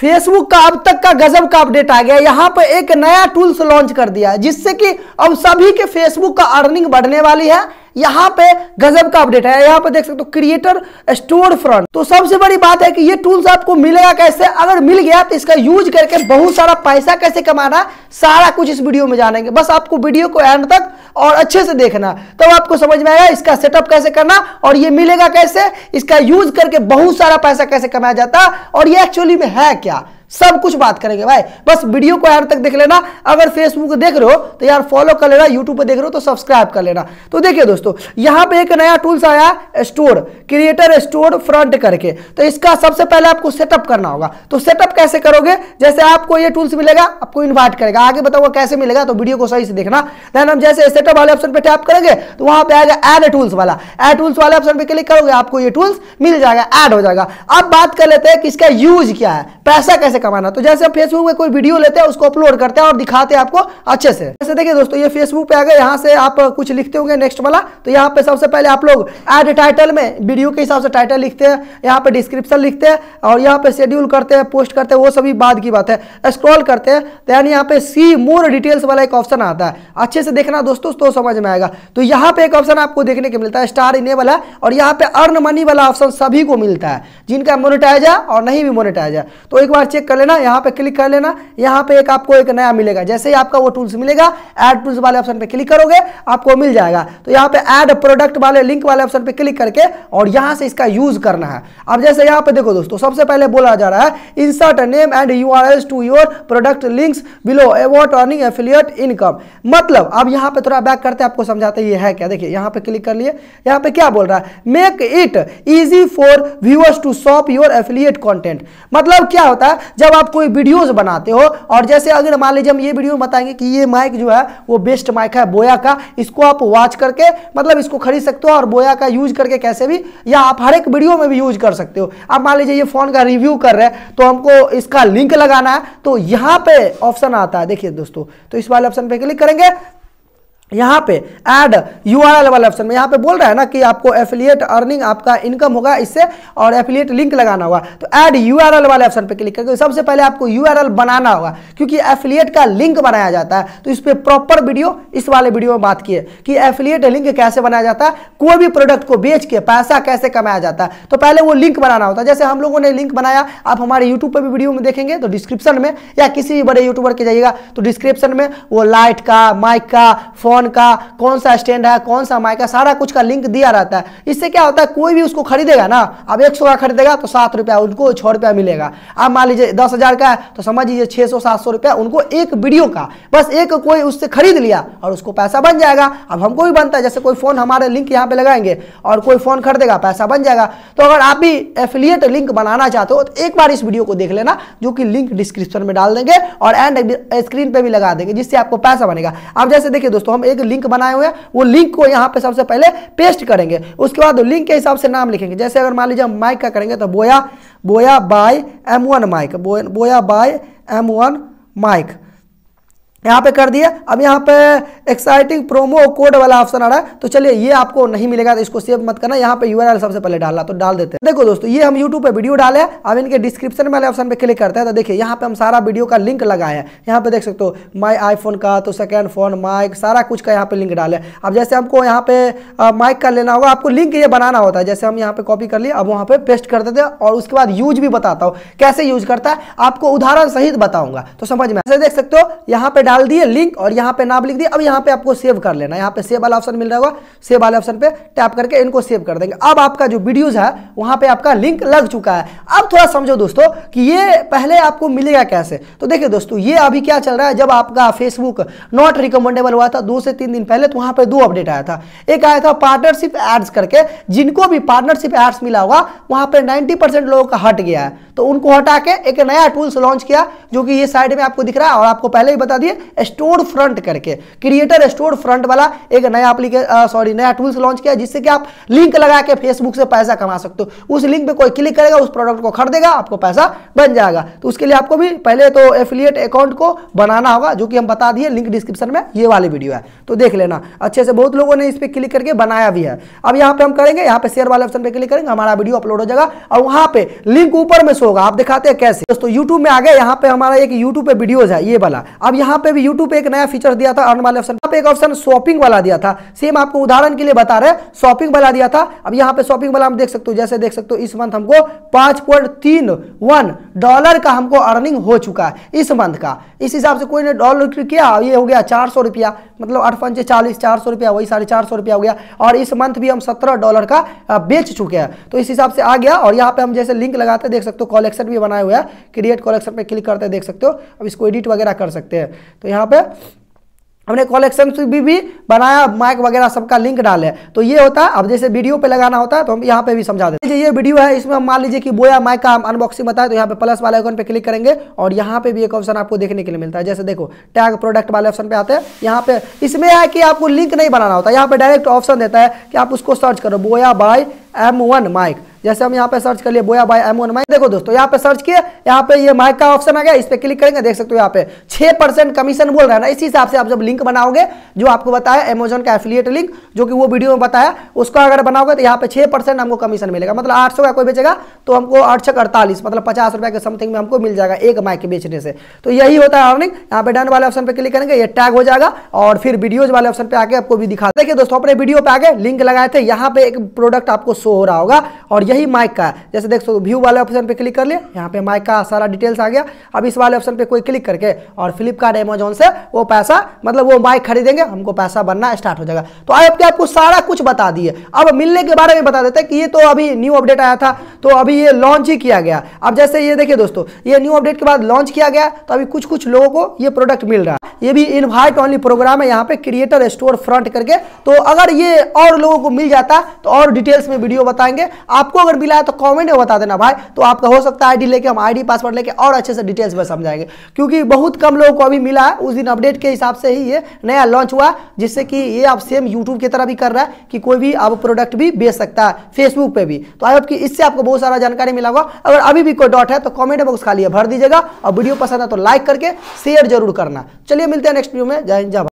Facebook का अब तक का गजब का अपडेट आ गया यहाँ पर एक नया टूल्स लॉन्च कर दिया जिससे कि अब सभी के फेसबुक का अर्निंग बढ़ने वाली है यहां पे गजब का अपडेट है यहां पर देख सकते हो क्रिएटर स्टोर फ्रंट तो सबसे बड़ी बात है कि ये टूल्स आपको मिलेगा कैसे अगर मिल गया तो इसका यूज करके बहुत सारा पैसा कैसे कमाना सारा कुछ इस वीडियो में जानेंगे बस आपको वीडियो को एंड तक और अच्छे से देखना तब तो आपको समझ में आएगा इसका सेटअप कैसे करना और ये मिलेगा कैसे इसका यूज करके बहुत सारा पैसा कैसे कमाया जाता और ये एक्चुअली में है क्या सब कुछ बात करेंगे भाई बस वीडियो को यार तक देख लेना अगर फेसबुक देख रहे हो तो यार फॉलो कर लेना यूट्यूब पर देख रहे हो तो सब्सक्राइब कर लेना तो देखिए दोस्तों यहां पे एक नया टूल्स आया स्टोर क्रिएटर स्टोर फ्रंट करके तो इसका सबसे पहले आपको सेटअप करना होगा तो सेटअप कैसे करोगे जैसे आपको ये टूल्स मिलेगा आपको इन्वाइट करेगा आगे बताऊंगा कैसे मिलेगा तो वीडियो को सही से देखना देन हम जैसे सेटअप वाले ऑप्शन पर टैप करेंगे तो वहां पर आएगा एड टूल्स वाला एड टूल्स वाले ऑप्शन पर क्लिक करोगे आपको ये टूल्स मिल जाएगा एड हो जाएगा अब बात कर लेते हैं कि इसका यूज क्या है पैसा कैसे कैसे कमाना तो जैसे फेसबुक में कोई वीडियो लेते हैं उसको अपलोड करते हैं और दिखाते हैं आपको अच्छे से जैसे देखिए दोस्तों ये फेसबुक पे आ गए यहाँ से आप कुछ लिखते होंगे नेक्स्ट वाला तो यहाँ पे सबसे पहले आप लोग एड टाइटल में वीडियो के हिसाब से टाइटल लिखते हैं यहाँ पे डिस्क्रिप्शन लिखते हैं और यहाँ पे शेड्यूल करते हैं पोस्ट करते हैं वो सभी बाद की बात है स्क्रॉल करते हैं यानी यहाँ पे सी मोर डिटेल्स वाला एक ऑप्शन आता है अच्छे से देखना दोस्तों तो समझ में आएगा तो यहाँ पे एक ऑप्शन आपको देखने को मिलता है स्टार इनेबल वाला और यहाँ पे अर्न मनी वाला ऑप्शन सभी को मिलता है जिनका मोनिटाइज है और नहीं भी मोनिटाइज है तो एक बार चेक क्लिक कर लेना यहाँ पे क्लिक कर लेना यहाँ पे एक आपको एक नया मिलेगा जैसे ही आपका वो टूल्स मिलेगा ऐड टूल्स वाले ऑप्शन पे क्लिक करोगे आपको मिल जाएगा तो यहाँ पे ऐड प्रोडक्ट वाले लिंक वाले ऑप्शन पे क्लिक करके और यहाँ से इसका यूज करना है अब जैसे यहाँ पे देखो दोस्तों सबसे पहले बोला जा रहा है insert name and you to your product links below about earning affiliate income मतलब अब यहाँ पे थोड़ा बैक करते आपको समझाते ये है क्या देखिए यहाँ पे क्लिक कर लिए यहाँ पे क्या बोल रहा है make it easy for viewers to shop your affiliate content मतलब क्या होता है जब आप कोई वीडियोज बनाते हो और जैसे अगर मान लीजिए हम ये वीडियो बताएंगे कि ये माइक जो है वो बेस्ट माइक है बोया का इसको आप वॉच करके मतलब इसको खरीद सकते हो और बोया का यूज करके कैसे भी या आप हर एक वीडियो में भी यूज कर सकते हो आप मान लीजिए ये फोन का रिव्यू कर रहे हैं तो हमको इसका लिंक लगाना है तो यहाँ पे ऑप्शन आता है देखिए दोस्तों तो इस वाले ऑप्शन पे क्लिक करेंगे यहाँ पे एड यू आर एल वाले ऑप्शन में यहाँ पे बोल रहा है ना कि आपको एफिलिएट अर्निंग आपका इनकम होगा इससे और एफिलिएट लिंक लगाना होगा तो ऐड यू आर एल वाले ऑप्शन पे क्लिक करके सबसे पहले आपको यू आर एल बनाना होगा क्योंकि एफिलिएट का लिंक बनाया जाता है तो इस पर प्रॉपर वीडियो इस वाले वीडियो में बात की है कि एफिलिएट लिंक कैसे बनाया जाता है कोई भी प्रोडक्ट को बेच के पैसा कैसे कमाया जाता है तो पहले वो लिंक बनाना होता है जैसे हम लोगों ने लिंक बनाया आप हमारे यूट्यूब पर भी वीडियो में देखेंगे तो डिस्क्रिप्शन में या किसी भी बड़े यूट्यूबर के जाइएगा तो डिस्क्रिप्शन में वो लाइट का माइक का फोन कौन का कौन सा स्टैंड है कौन सा माइक है सारा कुछ का लिंक दिया रहता है इससे क्या होता है कोई भी उसको खरीदेगा ना अब एक सौ का खरीदेगा तो सात रुपया उनको छः रुपया मिलेगा अब मान लीजिए दस हज़ार का है तो समझ लीजिए छः सौ सात सौ रुपया उनको एक वीडियो का बस एक कोई उससे खरीद लिया और उसको पैसा बन जाएगा अब हमको भी बनता है जैसे कोई फ़ोन हमारे लिंक यहाँ पे लगाएंगे और कोई फ़ोन खरीदेगा पैसा बन जाएगा तो अगर आप भी एफिलियट लिंक बनाना चाहते हो तो एक बार इस वीडियो को देख लेना जो कि लिंक डिस्क्रिप्शन में डाल देंगे और एंड स्क्रीन पर भी लगा देंगे जिससे आपको पैसा बनेगा अब जैसे देखिए दोस्तों हम एक लिंक बनाए हुए वो लिंक को यहाँ पे सबसे पहले पेस्ट करेंगे उसके बाद लिंक के हिसाब से नाम लिखेंगे जैसे अगर मान लीजिए हम माइक का करेंगे तो Boya Boya by M one mic Boya by M one mic यहाँ पे कर दिया अब यहाँ पे एक्साइटिंग प्रोमो कोड वाला ऑप्शन आ रहा है तो चलिए ये आपको नहीं मिलेगा तो इसको सेव मत करना यहाँ पे यूआरएल सबसे पहले डालना तो डाल देते हैं देखो दोस्तों ये हम यूट्यूब पे वीडियो डाले अब इनके डिस्क्रिप्शन वाले ऑप्शन पे क्लिक करते हैं तो देखिए यहाँ पे हम सारा वीडियो का लिंक लगाए हैं यहाँ पे देख सकते हो माई आईफोन का तो सेकेंड फोन माइक सारा कुछ का यहाँ पे लिंक डाले अब जैसे हमको यहाँ पे माइक का लेना होगा आपको लिंक ये बनाना होता है जैसे हम यहाँ पे कॉपी कर लिया अब वहाँ पे पेस्ट कर देते हैं और उसके बाद यूज भी बताता हूँ कैसे यूज करता है आपको उदाहरण सहित बताऊंगा तो समझ में देख सकते हो यहाँ पे डाल दिए लिंक और यहाँ पे नाम लिख दिए अब यहाँ पे आपको सेव कर लेना यहाँ पे सेव वाला ऑप्शन मिल रहा होगा सेव वाले ऑप्शन पे टैप करके इनको सेव कर देंगे अब आपका जो वीडियोज है वहाँ पे आपका लिंक लग चुका है अब थोड़ा समझो दोस्तों कि ये पहले आपको मिलेगा कैसे तो देखिए दोस्तों ये अभी क्या चल रहा है जब आपका फेसबुक नॉट रिकमेंडेबल हुआ था दो से तीन दिन पहले तो वहाँ पर दो अपडेट आया था एक आया था पार्टनरशिप एड्स करके जिनको भी पार्टनरशिप एड्स मिला हुआ वहाँ पर नाइन्टी लोगों का हट गया है तो उनको हटा के एक नया टूल्स लॉन्च किया जो कि ये साइड में आपको दिख रहा है और आपको पहले ही बता दिए स्टोर फ्रंट करके क्रिएटर स्टोर फ्रंट वाला एक नया सॉरी नया टूल्स लॉन्च किया जिससे कि आप लिंक लगा के फेसबुक से पैसा कमा सकते हो उस लिंक पर कोई क्लिक करेगा उस प्रोडक्ट को खरीदेगा आपको पैसा बन जाएगा तो उसके लिए आपको भी पहले तो एफिलियट अकाउंट को बनाना होगा जो कि हम बता दिए लिंक डिस्क्रिप्शन में ये वाली वीडियो है तो देख लेना अच्छे से बहुत लोगों ने इस पर क्लिक करके बनाया भी है अब यहाँ पे हम करेंगे यहाँ पे शेयर वाले ऑप्शन पे क्लिक करेंगे हमारा वीडियो अपलोड हो जाएगा और वहाँ पे लिंक ऊपर में होगा आप दिखाते हैं कैसे दोस्तों यूट्यूब में आ गया यहाँ पे हमारा एक यूट्यूब पे वीडियोज है ये वाला अब यहाँ पे भी यूट्यूब पे एक नया फीचर दिया था अर्न वाले ऑप्शन पे एक ऑप्शन शॉपिंग वाला दिया था सेम आपको उदाहरण के लिए बता रहे शॉपिंग वाला दिया था अब यहाँ पे शॉपिंग वाला हम देख सकते हो जैसे देख सकते हो इस मंथ हमको पांच डॉलर का हमको अर्निंग हो चुका है इस मंथ का इस हिसाब से कोई ने डॉलर किया ये हो गया चार सौ रुपया मतलब आठ पंचे चालीस चार सौ रुपया वही साढ़े चार सौ रुपया हो गया और इस मंथ भी हम सत्रह डॉलर का बेच चुके हैं तो इस हिसाब से आ गया और यहाँ पे हम जैसे लिंक लगाते देख सकते हो कॉलेक्शन भी बनाया हुआ है क्रिएट कॉलेक्शन पे क्लिक करते देख सकते हो अब इसको एडिट वगैरह कर सकते हैं तो यहाँ पे हमने कलेक्शन भी भी बनाया माइक वगैरह सबका लिंक डाले तो ये होता है अब जैसे वीडियो पे लगाना होता है तो हम यहाँ पे भी समझा देते हैं ये वीडियो है इसमें हम मान लीजिए कि बोया माइक का हम अनबॉक्सिंग बताए तो यहाँ पे प्लस वाले ऑप्शन पे क्लिक करेंगे और यहाँ पे भी एक ऑप्शन आपको देखने के लिए मिलता है जैसे देखो टैग प्रोडक्ट वाले ऑप्शन पे आते हैं यहाँ पे इसमें है कि आपको लिंक नहीं बनाना होता यहाँ पे डायरेक्ट ऑप्शन देता है कि आप उसको सर्च करो बोया बाय एम वन माइक जैसे हम यहाँ पे सर्च कर लिए बोया बाय एम वन माइक देखो दोस्तों यहाँ पे सर्च किए यहाँ पे ये माइक का ऑप्शन आ गया इस पर क्लिक करेंगे देख सकते हो यहाँ पे छह परसेंट कमीशन बोल रहा है ना इसी हिसाब से आप जब लिंक बनाओगे जो आपको बताया अमेजोन का एफिलिएट लिंक जो कि वो वीडियो में बताया उसको अगर बनाओगे तो यहाँ पे छह परसेंट हमको कमीशन मिलेगा मतलब आठ सौ का कोई बेचेगा तो हमको आठ छः अड़तालीस मतलब पचास रुपये के समथिंग में हमको मिल जाएगा एक माइक बेचने से तो यही होता है अर्निंग यहाँ पे डन वाले ऑप्शन पर क्लिक करेंगे ये टैग हो जाएगा और फिर वीडियोज वाले ऑप्शन पर आके आपको भी दिखा देखिए दोस्तों अपने वीडियो पे आगे लिंक लगाए थे यहाँ पे एक प्रोडक्ट आपको शो हो रहा होगा और यही माइक का है जैसे देख सो व्यू वाले ऑप्शन पे क्लिक कर लिया यहाँ पे माइक का सारा डिटेल्स आ गया अब इस वाले ऑप्शन पे कोई क्लिक करके और फ्लिपकार्ट एमेजोन से वो पैसा मतलब वो माइक खरीदेंगे हमको पैसा बनना स्टार्ट हो जाएगा तो आज आपको सारा कुछ बता दिए अब मिलने के बारे में बता देते हैं कि ये तो अभी न्यू अपडेट आया था तो अभी ये लॉन्च ही किया गया अब जैसे ये देखिए दोस्तों ये न्यू अपडेट के बाद लॉन्च किया गया तो अभी कुछ कुछ लोगों को ये प्रोडक्ट मिल रहा है ये भी इनवाइट ओनली प्रोग्राम है यहाँ पे क्रिएटर स्टोर फ्रंट करके तो अगर ये और लोगों को मिल जाता तो और डिटेल्स में वीडियो वीडियो बताएंगे आपको अगर मिला है तो कॉमेंट में बता देना भाई तो आपका हो सकता है आईडी लेके हम आई पासवर्ड लेके और अच्छे से डिटेल्स में समझाएंगे क्योंकि बहुत कम लोगों को अभी मिला है उस दिन अपडेट के हिसाब से ही ये नया लॉन्च हुआ जिससे कि ये आप सेम यूट्यूब की तरह भी कर रहा है कि कोई भी आप प्रोडक्ट भी बेच सकता है फेसबुक पे भी तो आई होप कि इससे आपको बहुत सारा जानकारी मिला होगा अगर अभी भी कोई डॉट है तो कॉमेंट बॉक्स खाली भर दीजिएगा और वीडियो पसंद है तो लाइक करके शेयर जरूर करना चलिए मिलते हैं नेक्स्ट वीडियो में जय हिंद जय